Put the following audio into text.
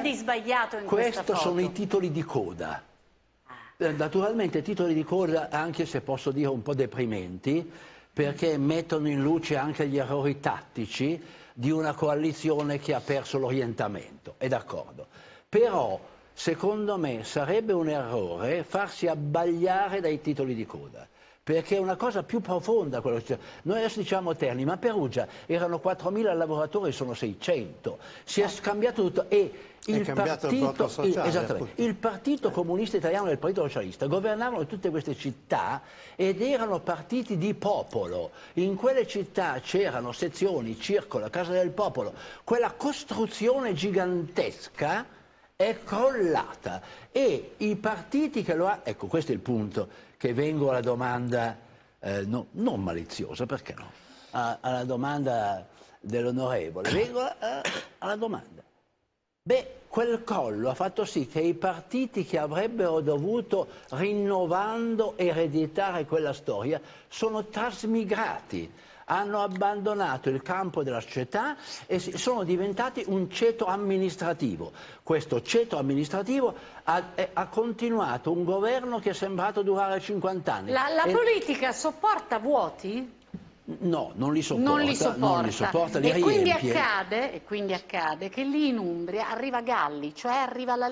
di sbagliato in questo Questo sono i titoli di coda. Ah. Eh, naturalmente titoli di coda, anche se posso dire un po' deprimenti, perché mettono in luce anche gli errori tattici di una coalizione che ha perso l'orientamento, è d'accordo. Però, secondo me, sarebbe un errore farsi abbagliare dai titoli di coda perché è una cosa più profonda quello che succede. Noi adesso diciamo Terni, ma Perugia erano 4.000 lavoratori, sono 600. Si è ah. scambiato tutto e il partito, sociale, eh. il, il partito, Comunista Italiano e il Partito Socialista governavano tutte queste città ed erano partiti di popolo. In quelle città c'erano sezioni, circolo, Casa del Popolo, quella costruzione gigantesca è crollata e i partiti che lo hanno... Ecco, questo è il punto che vengo alla domanda eh, no, non maliziosa, perché no? A, alla domanda dell'onorevole. Vengo a, eh, alla domanda. Beh, quel crollo ha fatto sì che i partiti che avrebbero dovuto, rinnovando, ereditare quella storia, sono trasmigrati hanno abbandonato il campo della società e sono diventati un ceto amministrativo. Questo ceto amministrativo ha, ha continuato un governo che è sembrato durare 50 anni. La, la e... politica sopporta vuoti? No, non li sopporta. Non li sopporta. Non li sopporta li e, quindi accade, e quindi accade che lì in Umbria arriva Galli, cioè arriva la